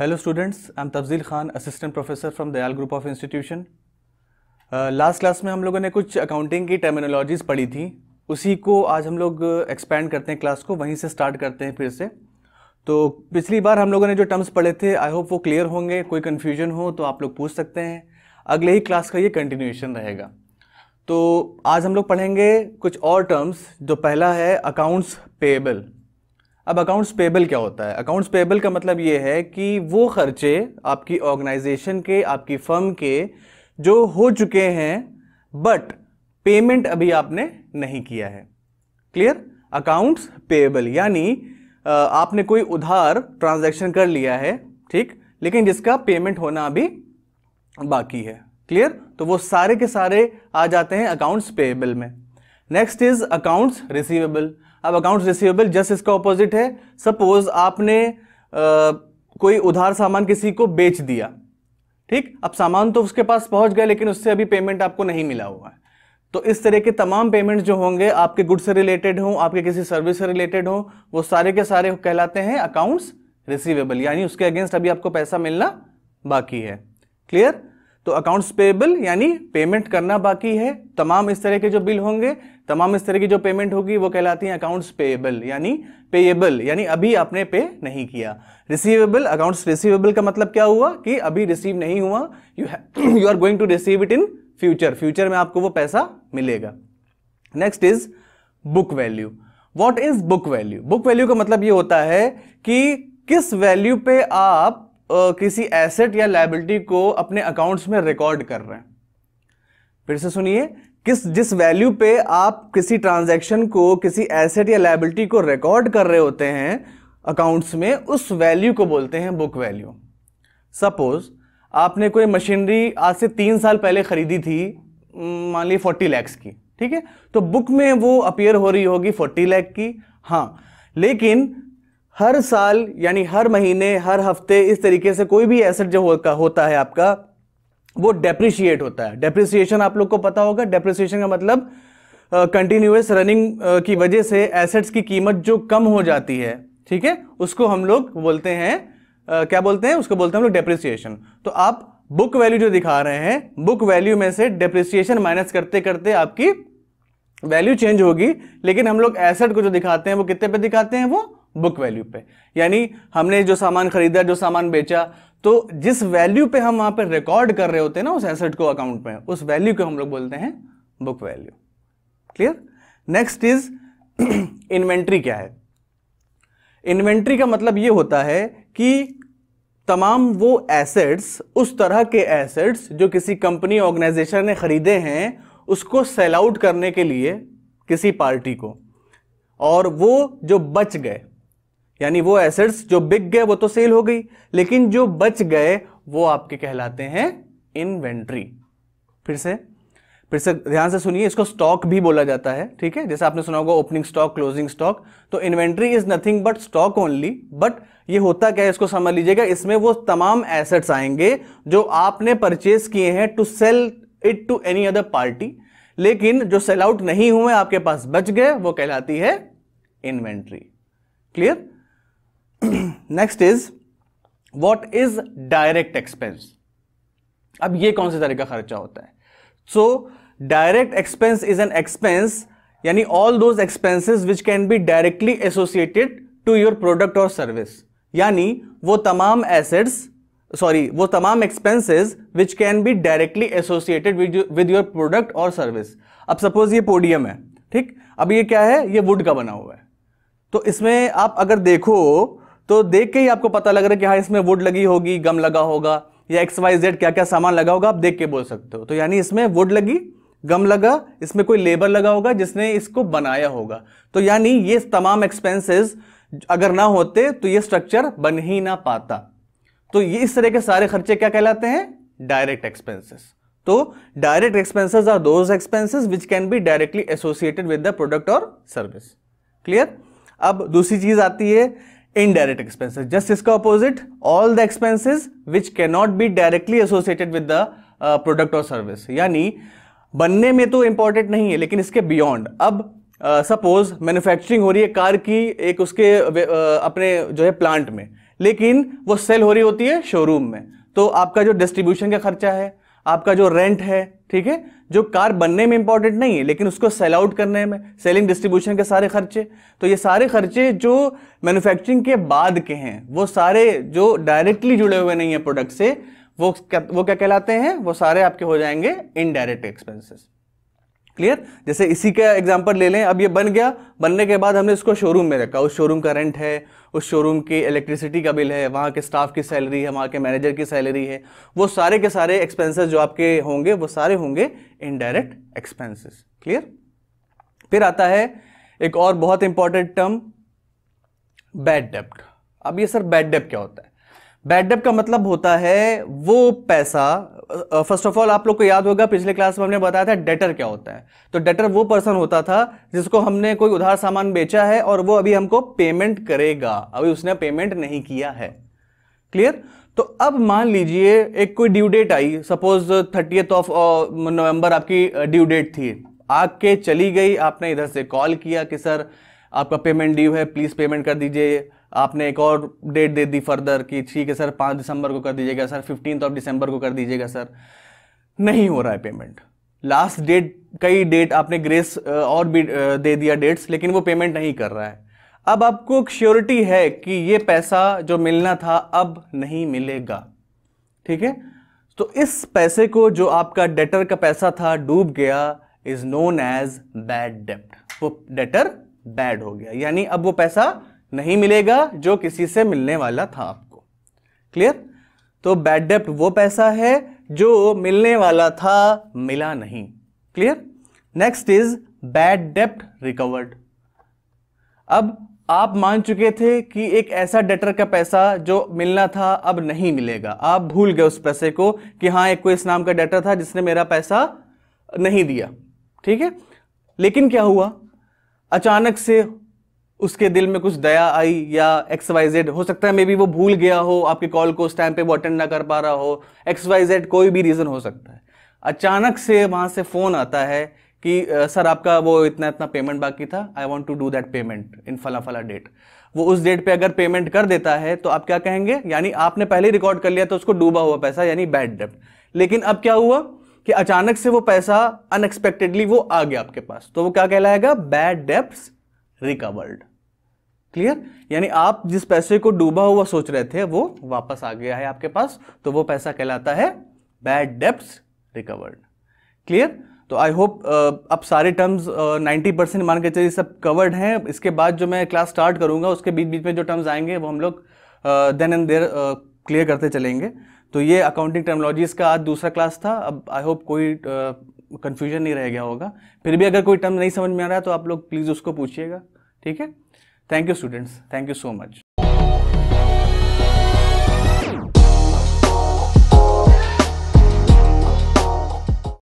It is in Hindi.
Hello students I am Tafzeel Khan assistant professor from Dayal group of institution last class में हम लोगों ने कुछ अकाउंटिंग की टर्मिनोलॉजीज़ पढ़ी थी उसी को आज हम लोग एक्सपैंड uh, करते हैं क्लास को वहीं से स्टार्ट करते हैं फिर से तो पिछली बार हम लोगों ने जो टर्म्स पढ़े थे आई होप वो क्लियर होंगे कोई कन्फ्यूजन हो तो आप लोग पूछ सकते हैं अगले ही क्लास का ये कंटिन्यूशन रहेगा तो आज हम लोग पढ़ेंगे कुछ और टर्म्स जो पहला है अकाउंट्स पेएबल अब अकाउंट्स पेबल क्या होता है अकाउंट्स पेबल का मतलब ये है कि वो खर्चे आपकी ऑर्गेनाइजेशन के आपकी फर्म के जो हो चुके हैं बट पेमेंट अभी आपने नहीं किया है क्लियर अकाउंट्स पेबल यानी आपने कोई उधार ट्रांजैक्शन कर लिया है ठीक लेकिन जिसका पेमेंट होना अभी बाकी है क्लियर तो वो सारे के सारे आ जाते हैं अकाउंट्स पेएबल में नेक्स्ट इज अकाउंट्स रिसीवेबल अब अकाउंट्स रिसीवेबल जस्ट इसका ऑपोजिट है सपोज आपने आ, कोई उधार सामान किसी को बेच दिया ठीक अब सामान तो उसके पास पहुंच गया लेकिन उससे अभी पेमेंट आपको नहीं मिला हुआ है तो इस तरह के तमाम पेमेंट जो होंगे आपके गुड से रिलेटेड हों आपके किसी सर्विस से रिलेटेड हों वो सारे के सारे कहलाते हैं अकाउंट्स रिसीवेबल यानी उसके अगेंस्ट अभी आपको पैसा मिलना बाकी है क्लियर तो अकाउंट्स पेबल यानी पेमेंट करना बाकी है तमाम इस तरह के जो बिल होंगे तमाम इस तरह की जो पेमेंट होगी वो कहलाती है अकाउंट्स पेएबल यानी पेएबल यानी अभी आपने पे नहीं किया रिसीवेबल अकाउंट्स रिसीवेबल का मतलब क्या हुआ कि अभी रिसीव नहीं हुआ you you are going to receive it in future future में आपको वो पैसा मिलेगा next is book value what is book value book value का मतलब ये होता है कि किस वैल्यू पे आप आ, किसी एसेट या लाइबिलिटी को अपने अकाउंट्स में रिकॉर्ड कर रहे हैं फिर से सुनिए किस जिस वैल्यू पे आप किसी ट्रांजैक्शन को किसी एसेट या लाइबिलिटी को रिकॉर्ड कर रहे होते हैं अकाउंट्स में उस वैल्यू को बोलते हैं बुक वैल्यू सपोज आपने कोई मशीनरी आज से तीन साल पहले खरीदी थी मान ली फोर्टी लैक्स की ठीक है तो बुक में वो अपियर हो रही होगी फोर्टी लैख की हाँ लेकिन हर साल यानी हर महीने हर हफ्ते इस तरीके से कोई भी एसेट जो होता है आपका वो डेप्रिशिएट होता है डेप्रिसिएशन आप लोग को पता होगा डेप्रिसिएशन का मतलब कंटिन्यूस रनिंग की वजह से एसेट्स की कीमत जो कम हो जाती है ठीक है उसको हम लोग बोलते हैं uh, क्या बोलते हैं उसको बोलते हैं हम लोग डेप्रिसिएशन तो आप बुक वैल्यू जो दिखा रहे हैं बुक वैल्यू में से डेप्रिसिएशन माइनस करते करते आपकी वैल्यू चेंज होगी लेकिन हम लोग एसेट को जो दिखाते हैं वो कितने पे दिखाते हैं वो बुक वैल्यू पे यानी हमने जो सामान खरीदा जो सामान बेचा तो जिस वैल्यू पे हम वहां पर रिकॉर्ड कर रहे होते हैं ना उस एसेट को अकाउंट में उस वैल्यू को हम लोग बोलते हैं book value clear next is inventory क्या है इन्वेंट्री का मतलब ये होता है कि तमाम वो एसेट्स उस तरह के एसेट्स जो किसी कंपनी ऑर्गेनाइजेशन ने खरीदे हैं उसको सेल आउट करने के लिए किसी पार्टी को और वो जो बच गए यानी वो एसेट्स जो बिक गए वो तो सेल हो गई लेकिन जो बच गए वो आपके कहलाते हैं इन्वेंट्री फिर से फिर से ध्यान से सुनिए इसको स्टॉक भी बोला जाता है ठीक है जैसे आपने सुना होगा ओपनिंग स्टॉक क्लोजिंग स्टॉक तो inventory is nothing but stock only but ये होता क्या है इसको समझ लीजिएगा इसमें वो तमाम एसेट्स आएंगे जो आपने परचेज किए हैं to sell it to any other party लेकिन जो सेल आउट नहीं हुए आपके पास बच गए वो कहलाती है inventory clear next is what is direct expense अब ये कौन से तरह का खर्चा होता है so direct expense is an expense यानी all those expenses which can be directly associated to your product और सर्विस यानी वो तमाम एसेट्स सॉरी वो तमाम expenses which can be directly associated with your product और सर्विस अब सपोज ये पोडियम है ठीक अब ये क्या है ये वुड का बना हुआ है तो इसमें आप अगर देखो तो देख के ही आपको पता लग रहा है कि हाँ इसमें वुड लगी होगी गम लगा होगा या एक्स वाई जेड क्या क्या सामान लगा होगा आप देख के बोल सकते हो तो यानी इसमें वुड लगी गम लगा इसमें कोई लेबर लगा होगा जिसने इसको बनाया होगा तो यानी ये तमाम एक्सपेंसेस अगर ना होते तो ये स्ट्रक्चर बन ही ना पाता तो ये इस तरह के सारे खर्चे क्या कहलाते हैं डायरेक्ट एक्सपेंसेस तो direct expenses are those expenses which can be directly associated with the product और सर्विस क्लियर अब दूसरी चीज आती है indirect expenses. Just इसका opposite, all the expenses which cannot be directly associated with the uh, product or service. यानी बनने में तो important नहीं है लेकिन इसके beyond. अब सपोज uh, मैन्युफैक्चरिंग हो रही है कार की एक उसके uh, अपने जो है प्लांट में लेकिन वो सेल हो रही होती है शोरूम में तो आपका जो डिस्ट्रीब्यूशन का खर्चा है आपका जो रेंट है ठीक है जो कार बनने में इंपॉर्टेंट नहीं है लेकिन उसको सेल आउट करने में सेलिंग डिस्ट्रीब्यूशन के सारे खर्चे तो ये सारे खर्चे जो मैन्युफैक्चरिंग के बाद के हैं वो सारे जो डायरेक्टली जुड़े हुए नहीं है प्रोडक्ट से वो क्या, वो क्या कहलाते हैं वो सारे आपके हो जाएंगे इनडायरेक्ट एक्सपेंसेस क्लियर जैसे इसी का एग्जाम्पल ले लें अब ये बन गया बनने के बाद हमने इसको शोरूम में रखा उस शोरूम का रेंट है उस शोरूम की इलेक्ट्रिसिटी का बिल है वहाँ के स्टाफ की सैलरी है वहाँ के मैनेजर की सैलरी है वो सारे के सारे एक्सपेंसेस जो आपके होंगे वो सारे होंगे इनडायरेक्ट एक्सपेंसेस क्लियर फिर आता है एक और बहुत इंपॉर्टेंट टर्म बैड डेप्ट अब ये सर बैड डेप क्या होता है बैड डेप का मतलब होता है वो पैसा फर्स्ट ऑफ ऑल आप लोग को याद होगा पिछले क्लास में हमने बताया था डेटर क्या होता है तो डेटर वो पर्सन होता था जिसको हमने कोई उधार सामान बेचा है और वो अभी हमको पेमेंट करेगा अभी उसने पेमेंट नहीं किया है क्लियर तो अब मान लीजिए एक कोई due date I suppose thirty of November आपकी ड्यू डेट थी आके चली गई आपने इधर से कॉल किया कि सर आपका पेमेंट ड्यू है प्लीज़ पेमेंट कर दीजिए आपने एक और डेट दे दी फर्दर कि ठीक है सर पाँच दिसंबर को कर दीजिएगा सर फिफ्टीन ऑफ दिसंबर को कर दीजिएगा सर नहीं हो रहा है पेमेंट लास्ट डेट कई डेट आपने ग्रेस और भी दे दिया डेट्स लेकिन वो पेमेंट नहीं कर रहा है अब आपको श्योरिटी है कि ये पैसा जो मिलना था अब नहीं मिलेगा ठीक है तो इस पैसे को जो आपका डेटर का पैसा था डूब गया इज नोन एज बैड डेप्ट वो डेटर बैड हो गया यानी अब वो पैसा नहीं मिलेगा जो किसी से मिलने वाला था आपको क्लियर तो बैड डेप्ट वो पैसा है जो मिलने वाला था मिला नहीं क्लियर नेक्स्ट इज बैड डेप्ट रिकवर्ड अब आप मान चुके थे कि एक ऐसा डेटर का पैसा जो मिलना था अब नहीं मिलेगा आप भूल गए उस पैसे को कि हाँ एक कोई इस नाम का डेटर था जिसने मेरा पैसा नहीं दिया ठीक है लेकिन क्या हुआ अचानक से उसके दिल में कुछ दया आई या एक्स वाई जेड हो सकता है मे बी वो भूल गया हो आपके कॉल को उस टाइम पे वो अटेंड ना कर पा रहा हो एक्स वाई जेड कोई भी रीज़न हो सकता है अचानक से वहाँ से फ़ोन आता है कि सर आपका वो इतना इतना पेमेंट बाकी था I want to do that payment in फला फला डेट वो उस डेट पे अगर पेमेंट कर देता है तो आप क्या कहेंगे यानी आपने पहले रिकॉर्ड कर लिया तो उसको डूबा हुआ पैसा यानी बैड डेप्ट लेकिन अब क्या हुआ कि अचानक से वो पैसा अनएक्सपेक्टेडली वो आ गया आपके पास तो वो क्या कहलाएगा बैड डेप्स रिकवर्ड क्लियर यानी आप जिस पैसे को डूबा हुआ सोच रहे थे वो वापस आ गया है आपके पास तो वो पैसा कहलाता है बैड डेप्स रिकवर्ड क्लियर तो आई होप uh, अब सारे टर्म्स नाइन्टी परसेंट मान के चलिए सब कवर्ड हैं इसके बाद जो मैं क्लास स्टार्ट करूंगा उसके बीच बीच में जो टर्म्स आएंगे वो हम लोग देन एंड देर क्लियर करते चलेंगे तो ये अकाउंटिंग टर्मोलॉजीज़ का आज दूसरा क्लास था अब आई होप कोई कन्फ्यूजन uh, नहीं रह गया होगा फिर भी अगर कोई टर्म नहीं समझ में आ रहा है तो आप लोग प्लीज़ उसको पूछिएगा ठीक है Thank you students. Thank you so much.